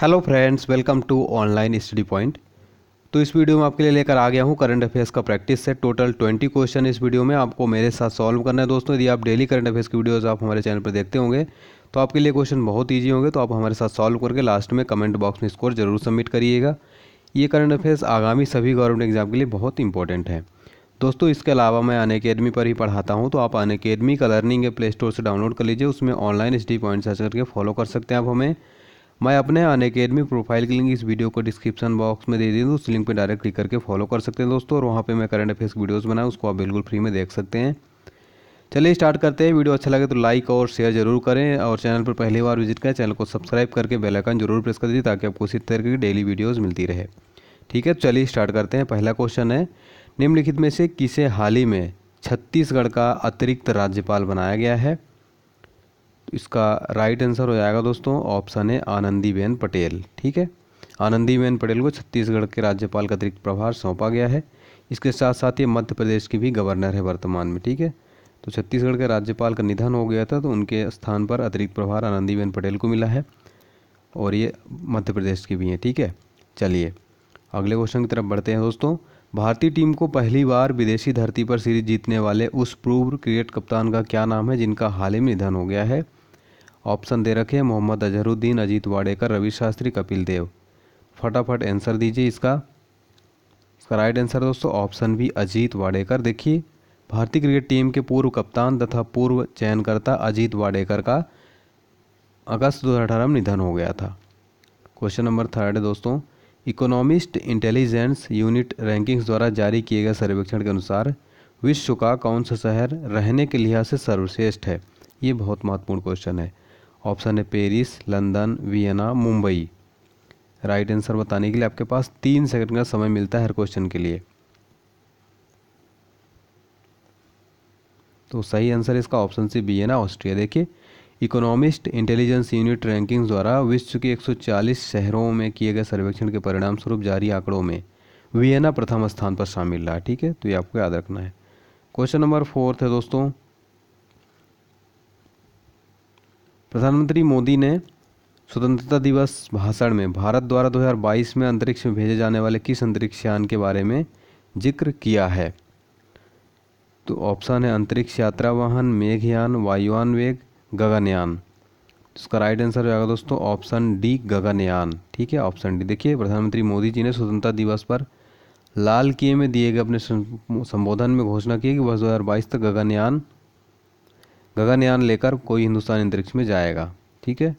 hello friends welcome to online study point तो इस video में आपके लिए लेकर आ गया हूँ करंट अफेयर्स का प्रैक्टिस सेट टोटल 20 क्वेश्चन इस वीडियो में आपको मेरे साथ सॉल्व करना है दोस्तों यदि आप डेली करंट अफेयर्स की वीडियोस आप हमारे चैनल पर देखते होंगे तो आपके लिए क्वेश्चन बहुत ईजी होंगे तो आप हमारे साथ सॉल्व करके लास्ट में कमेंट बॉक्स में स्कोर जरूर सबमिट करिएगा ये करंट अफेयर्स आगामी सभी गवर्नमेंट एग्जाम के लिए बहुत इंपॉर्टेंट है दोस्तों इसके अलावा मैं अन अकेडमी पर ही पढ़ाता हूँ तो आप अन अकेडमी का लर्निंग प्ले स्टोर से डाउनलोड कर लीजिए उसमें ऑनलाइन स्टडी पॉइंट सर्च करके फॉलो कर सकते हैं आप हमें मैं अपने अन प्रोफाइल की लिंक इस वीडियो को डिस्क्रिप्शन बॉक्स में दे दी हूँ उस लिंक पर डायरेक्ट क्लिक करके फॉलो कर सकते हैं दोस्तों और वहाँ पर मैं करंट अफेयर्स वीडियोज़ बनाए उसको आप बिल्कुल फ्री में देख सकते हैं चलिए स्टार्ट करते हैं वीडियो अच्छा लगे तो लाइक और शेयर जरूर करें और चैनल पर पहली बार विजिट करें चैनल को सब्सक्राइब करके बेल आइकन जरूर प्रेस कर दीजिए ताकि आपको इसी तरह की डेली वीडियोस मिलती रहे ठीक है चलिए स्टार्ट करते हैं पहला क्वेश्चन है निम्नलिखित में से किसे हाल ही में छत्तीसगढ़ का अतिरिक्त राज्यपाल बनाया गया है तो इसका राइट आंसर हो जाएगा दोस्तों ऑप्शन है आनंदीबेन पटेल ठीक है आनंदीबेन पटेल को छत्तीसगढ़ के राज्यपाल का अतिरिक्त प्रभार सौंपा गया है इसके साथ साथ ये मध्य प्रदेश की भी गवर्नर है वर्तमान में ठीक है तो छत्तीसगढ़ के राज्यपाल का निधन हो गया था तो उनके स्थान पर अतिरिक्त प्रभार आनंदीबेन पटेल को मिला है और ये मध्य प्रदेश की भी हैं ठीक है चलिए अगले क्वेश्चन की तरफ बढ़ते हैं दोस्तों भारतीय टीम को पहली बार विदेशी धरती पर सीरीज जीतने वाले उस पूर्व क्रिकेट कप्तान का क्या नाम है जिनका हाल ही में निधन हो गया है ऑप्शन दे रखे हैं मोहम्मद अजहरुद्दीन अजीत वाड़ेकर रवि शास्त्री कपिल देव फटाफट आंसर दीजिए इसका इसका राइट आंसर दोस्तों ऑप्शन बी अजीत वाड़ेकर देखिए भारतीय क्रिकेट टीम के पूर्व कप्तान तथा पूर्व चयनकर्ता अजीत वाड़ेकर का अगस्त दो में निधन हो गया था क्वेश्चन नंबर थर्ड दोस्तों इकोनॉमिस्ट इंटेलिजेंस यूनिट रैंकिंग्स द्वारा जारी किए गए सर्वेक्षण के अनुसार विश्व का कौन सा शहर रहने के लिहाज से सर्वश्रेष्ठ है ये बहुत महत्वपूर्ण क्वेश्चन है ऑप्शन है Paris London Vienna Mumbai right answer बताने के लिए आपके पास तीन सेकंड का समय मिलता है हर क्वेश्चन के लिए तो सही आंसर इसका ऑप्शन सी ना ऑस्ट्रिया देखिए इकोनॉमिस्ट इंटेलिजेंस यूनिट रैंकिंग द्वारा विश्व के 140 शहरों में किए गए सर्वेक्षण के परिणाम स्वरूप जारी आंकड़ों में वियना प्रथम स्थान पर शामिल रहा ठीक है तो ये आपको याद रखना है क्वेश्चन नंबर फोर्थ है दोस्तों प्रधानमंत्री मोदी ने स्वतंत्रता दिवस भाषण में भारत द्वारा 2022 में अंतरिक्ष में भेजे जाने वाले किस अंतरिक्ष यान के बारे में जिक्र किया है तो ऑप्शन है अंतरिक्ष यात्रा वाहन मेघयान वायुयान वेग गगनयान तो इसका राइट आंसर हो जाएगा दोस्तों ऑप्शन डी गगनयान ठीक है ऑप्शन डी देखिए प्रधानमंत्री मोदी जी ने स्वतंत्रता दिवस पर लाल किए में दिए गए अपने संबोधन में घोषणा की कि वर्ष दो तक गगनयान गगनयान लेकर कोई हिंदुस्तान अंतरिक्ष में जाएगा ठीक है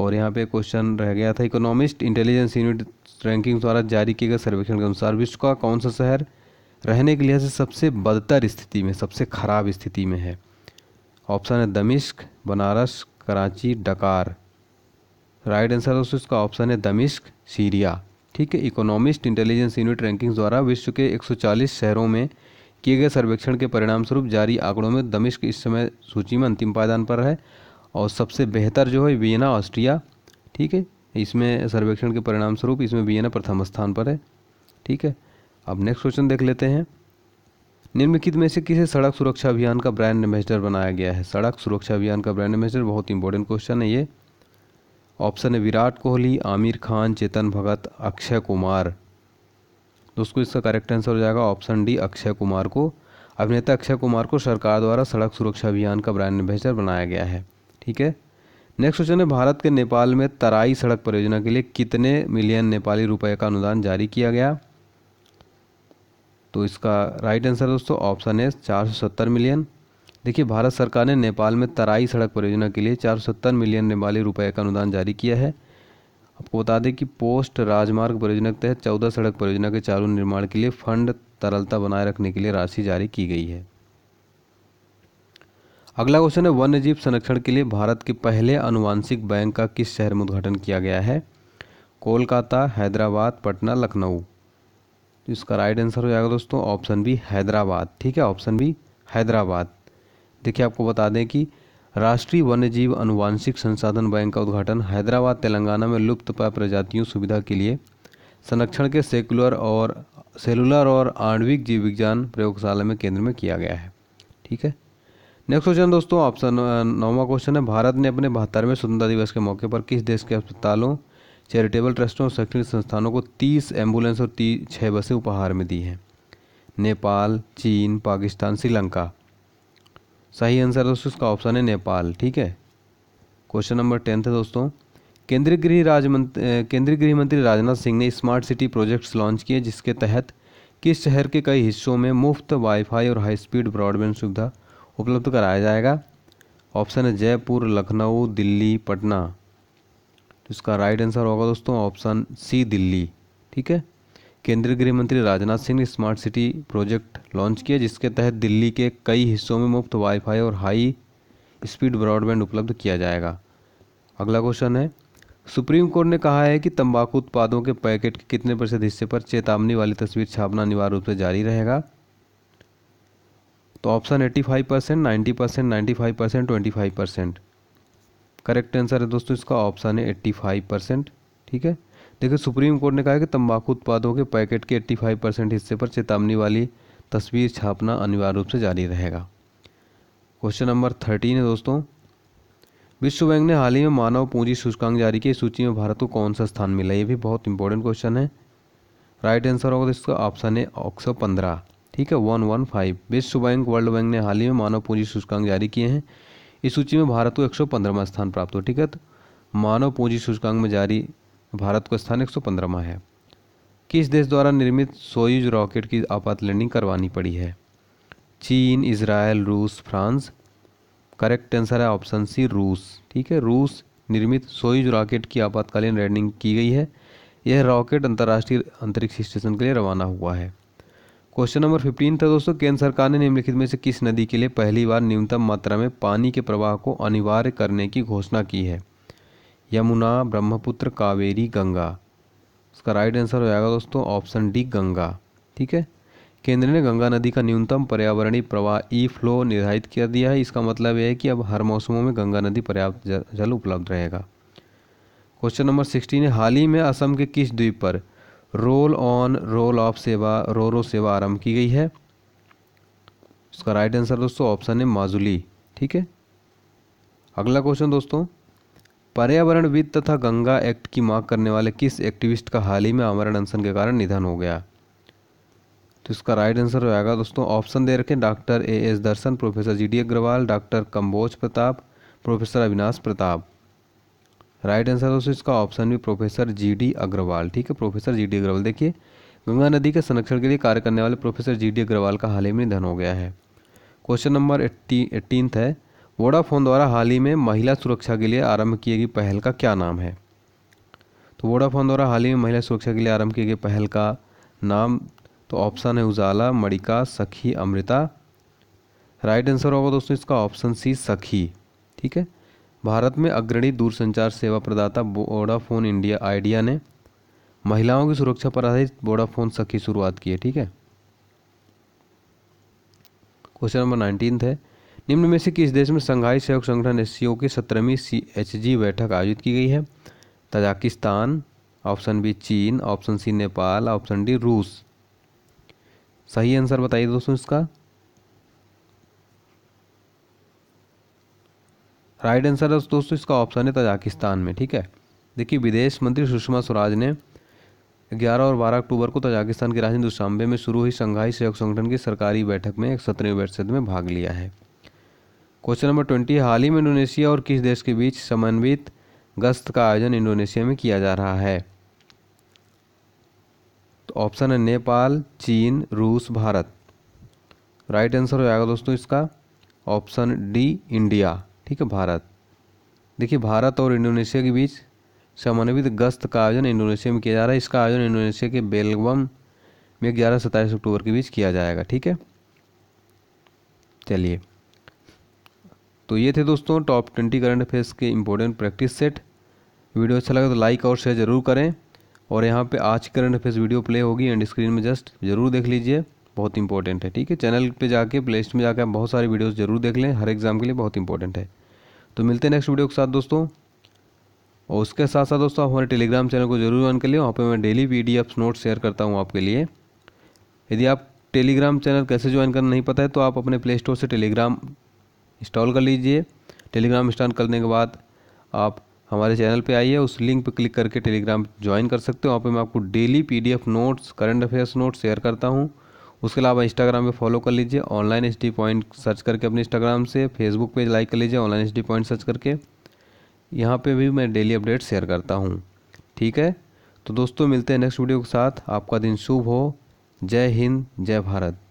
और यहाँ पे क्वेश्चन रह गया था इकोनॉमिस्ट इंटेलिजेंस यूनिट रैंकिंग द्वारा जारी किए गए सर्वेक्षण के अनुसार विश्व का कौन सा शहर रहने के लिहाज से सबसे बदतर स्थिति में सबसे ख़राब स्थिति में है ऑप्शन है दमिश्क बनारस कराची डकार राइट आंसर दोस्तों इसका ऑप्शन है दमिश्क सीरिया ठीक है इकोनॉमिस्ट इंटेलिजेंस यूनिट रैंकिंग द्वारा विश्व के 140 शहरों में किए गए सर्वेक्षण के परिणाम स्वरूप जारी आंकड़ों में दमिश्क इस समय सूची में अंतिम पायदान पर है और सबसे बेहतर जो है वियना ऑस्ट्रिया ठीक है इसमें सर्वेक्षण के परिणाम स्वरूप इसमें वियना प्रथम स्थान पर है ठीक है अब नेक्स्ट क्वेश्चन देख लेते हैं निम्नलिखित में से किसे सड़क सुरक्षा अभियान का ब्रांड एम्बेसडर बनाया गया है सड़क सुरक्षा अभियान का ब्रांड एम्बेसडर बहुत इंपॉर्टेंट क्वेश्चन है ये ऑप्शन है विराट कोहली आमिर खान चेतन भगत अक्षय कुमार दोस्तों इसका करेक्ट आंसर हो जाएगा ऑप्शन डी अक्षय कुमार को अभिनेता अक्षय कुमार को सरकार द्वारा सड़क सुरक्षा अभियान का ब्रांड एम्बेसडर बनाया गया है ठीक है नेक्स्ट क्वेश्चन है भारत के नेपाल में तराई सड़क परियोजना के लिए कितने मिलियन नेपाली रुपए का अनुदान जारी किया गया तो इसका राइट आंसर दोस्तों ऑप्शन है चार सौ सत्तर मिलियन देखिए भारत सरकार ने नेपाल में तराई सड़क परियोजना के लिए चार सौ सत्तर मिलियन नेपाली रुपए का अनुदान जारी किया है आपको बता दें कि पोस्ट राजमार्ग परियोजना के तहत चौदह सड़क परियोजना के चालू निर्माण के लिए फंड तरलता बनाए रखने के लिए राशि जारी की गई है अगला क्वेश्चन है वन्य जीव संरक्षण के लिए भारत के पहले अनुवांशिक बैंक का किस शहर में उद्घाटन किया गया है कोलकाता हैदराबाद पटना लखनऊ तो इसका राइट आंसर हो जाएगा दोस्तों ऑप्शन बी हैदराबाद ठीक है ऑप्शन बी हैदराबाद देखिए आपको बता दें कि राष्ट्रीय वन्यजीव अनुवांशिक संसाधन बैंक का उद्घाटन हैदराबाद तेलंगाना में लुप्तप्राय प्रजातियों सुविधा के लिए संरक्षण के सेकुलर और सेलुलर और आणविक जीव विज्ञान प्रयोगशाला में केंद्र में किया गया है ठीक है नेक्स्ट क्वेश्चन दोस्तों ऑप्शन नौवा क्वेश्चन है भारत ने अपने बहत्तरवें स्वतंत्रता दिवस के मौके पर किस देश के अस्पतालों चैरिटेबल ट्रस्टों और शैक्षणिक संस्थानों को तीस एम्बुलेंस और तीस छः बसें उपहार में दी हैं नेपाल चीन पाकिस्तान श्रीलंका सही आंसर दोस्तों इसका ऑप्शन है नेपाल ठीक है क्वेश्चन नंबर टेंथ है दोस्तों केंद्रीय गृह राज्य मंत्री केंद्रीय गृह मंत्री राजनाथ सिंह ने स्मार्ट सिटी प्रोजेक्ट्स लॉन्च किए जिसके तहत किस शहर के कई हिस्सों में मुफ्त वाईफाई और हाई स्पीड ब्रॉडबैंड सुविधा उपलब्ध कराया जाएगा ऑप्शन है जयपुर लखनऊ दिल्ली पटना तो इसका राइट आंसर होगा दोस्तों ऑप्शन सी दिल्ली ठीक है केंद्रीय गृह मंत्री राजनाथ सिंह ने स्मार्ट सिटी प्रोजेक्ट लॉन्च किया जिसके तहत दिल्ली के कई हिस्सों में मुफ्त वाईफाई और हाई स्पीड ब्रॉडबैंड उपलब्ध किया जाएगा अगला क्वेश्चन है सुप्रीम कोर्ट ने कहा है कि तंबाकू उत्पादों के पैकेट के कितने प्रतिशत हिस्से पर चेतावनी वाली तस्वीर छापना अनिवार्य रूप से जारी रहेगा तो option eighty five percent ninety percent ninety five percent twenty five percent correct answer है दोस्तों इसका ऑप्शन है एट्टी फाइव परसेंट ठीक है देखिए सुप्रीम कोर्ट ने कहा कि तंबाकू उत्पादों के पैकेट के 85 परसेंट हिस्से पर चेतावनी वाली तस्वीर छापना अनिवार्य रूप से जारी रहेगा क्वेश्चन नंबर थर्टीन है दोस्तों विश्व बैंक ने हाल ही में मानव पूंजी सूचकांक जारी की सूची में भारत को कौन सा स्थान मिला ये भी बहुत इंपॉर्टेंट क्वेश्चन है राइट आंसर होगा तो इसका ऑप्शन है ऑक्सो पंद्रह ठीक है वन वन फाइव विश्व बैंक वर्ल्ड बैंक ने हाल ही में मानव पूंजी सूचकांक जारी किए हैं इस सूची में भारत को एक सौ स्थान प्राप्त हो ठीक है तो मानव पूंजी सूचकांक में जारी भारत को स्थान एक है किस देश द्वारा निर्मित सोयूज रॉकेट की आपात लैंडिंग करवानी पड़ी है चीन इसराइल रूस फ्रांस करेक्ट आंसर है ऑप्शन सी रूस ठीक है रूस निर्मित सोयूज रॉकेट की आपातकालीन लैंडिंग की गई है यह रॉकेट अंतर्राष्ट्रीय अंतरिक्ष स्टेशन के लिए रवाना हुआ है क्वेश्चन नंबर फिफ्टीन था दोस्तों केंद्र सरकार ने निम्नलिखित में से किस नदी के लिए पहली बार न्यूनतम मात्रा में पानी के प्रवाह को अनिवार्य करने की घोषणा की है यमुना ब्रह्मपुत्र कावेरी गंगा उसका राइट आंसर हो जाएगा दोस्तों ऑप्शन डी गंगा ठीक है केंद्र ने गंगा नदी का न्यूनतम पर्यावरणीय प्रवाह ई e फ्लो निर्धारित कर दिया है इसका मतलब यह है कि अब हर मौसमों में गंगा नदी पर्याप्त जल उपलब्ध रहेगा क्वेश्चन नंबर सिक्सटीन है हाल ही में असम के किस द्वीप पर रोल ऑन रोल ऑफ सेवा रो रो सेवा आरंभ की गई है इसका राइट आंसर दोस्तों ऑप्शन है माजुली ठीक है अगला क्वेश्चन दोस्तों पर्यावरणविद तथा गंगा एक्ट की मांग करने वाले किस एक्टिविस्ट का हाल ही में आमरण अनशन के कारण निधन हो गया तो इसका राइट आंसर हो जाएगा दोस्तों ऑप्शन दे रखें doctor A S Darshan professor G D Agarwal doctor Kamboj Pratap professor Avinash Pratap right answer दोस्तों इसका ऑप्शन भी प्रोफेसर जी डी अग्रवाल ठीक है प्रोफेसर जी डी अग्रवाल देखिए गंगा नदी के संरक्षण के लिए कार्य करने वाले प्रोफेसर जी डी अग्रवाल का हाल ही में निधन हो गया है क्वेश्चन नंबर एट्टी एटीनथ है वोडाफोन द्वारा हाल ही में महिला सुरक्षा के लिए आरंभ की गई पहल का क्या नाम है तो वोडाफोन द्वारा हाल ही में महिला सुरक्षा के लिए आरंभ किए गए पहल का नाम तो ऑप्शन है उजाला मणिका सखी अमृता राइट आंसर होगा दोस्तों इसका ऑप्शन सी सखी ठीक है भारत में अग्रणी दूरसंचार सेवा प्रदाता वोडाफोन इंडिया आइडिया ने महिलाओं की सुरक्षा पर आधारित वोडाफोन सखी शुरुआत की है ठीक है क्वेश्चन नंबर नाइनटीन है निम्न में से किस देश में संघाई सहयोग संगठन एस की सत्रहवीं सी एच जी बैठक आयोजित की गई है तजाकिस्तान ऑप्शन बी चीन option C Nepal option D रूस सही आंसर बताइए दोस्तों इसका राइट आंसर है दोस्तों इसका ऑप्शन है तजाकिस्तान में ठीक है देखिए विदेश मंत्री सुषमा स्वराज ने 11 और 12 अक्टूबर को तजाकिस्तान की राजधानी दुशांबे में शुरू हुई संघाई सहयोग संगठन की सरकारी बैठक में एक सत्रहवीं बैठक में भाग लिया है क्वेश्चन नंबर ट्वेंटी हाल ही में इंडोनेशिया और किस देश के बीच समन्वित गश्त का आयोजन इंडोनेशिया में किया जा रहा है तो ऑप्शन है नेपाल चीन रूस भारत राइट आंसर हो जाएगा दोस्तों इसका ऑप्शन डी इंडिया ठीक है भारत देखिए भारत और इंडोनेशिया के बीच समन्वित गश्त का आयोजन इंडोनेशिया में किया जा रहा है इसका आयोजन इंडोनेशिया के बेलगम में ग्यारह सत्ताईस अक्टूबर के बीच किया जाएगा ठीक है चलिए तो ये थे दोस्तों टॉप ट्वेंटी करंट अफेयर्स के इंपॉर्टेंट प्रैक्टिस सेट वीडियो अच्छा लगा तो लाइक और शेयर ज़रूर करें और यहाँ पे आज की करंट अफेयर्स वीडियो प्ले होगी एंड स्क्रीन में जस्ट ज़रूर देख लीजिए बहुत इंपॉर्टेंट है ठीक है चैनल पे जाके प्ले लिस्ट में जाकर बहुत सारी वीडियोज़ ज़रूर देख लें हर एग्ज़ाम के लिए बहुत इंपॉर्टेंट है तो मिलते हैं नेक्स्ट वीडियो के साथ दोस्तों और उसके साथ साथ दोस्तों आप हमारे टेलीग्राम चैनल को जरूर ऑन कर लिए वहाँ पर मैं daily P D note share करता हूँ आपके लिए यदि आप टेलीग्राम चैनल कैसे ज्वाइन करना नहीं पता है तो आप अपने प्ले स्टोर से टेलीग्राम इंस्टॉल कर लीजिए टेलीग्राम इंस्टॉल करने के बाद आप हमारे चैनल पे आइए उस लिंक पे क्लिक करके टेलीग्राम ज्वाइन कर सकते हो वहाँ पे मैं आपको daily PDF notes current affairs notes share करता हूँ उसके अलावा इंस्टाग्राम पे फॉलो कर लीजिए online H D point search करके अपने इंस्टाग्राम से फेसबुक पेज लाइक कर लीजिए online H D point search करके यहाँ पर भी मैं डेली अपडेट शेयर करता हूँ ठीक है तो दोस्तों मिलते हैं नेक्स्ट वीडियो के साथ आपका दिन शुभ हो जय हिंद जय भारत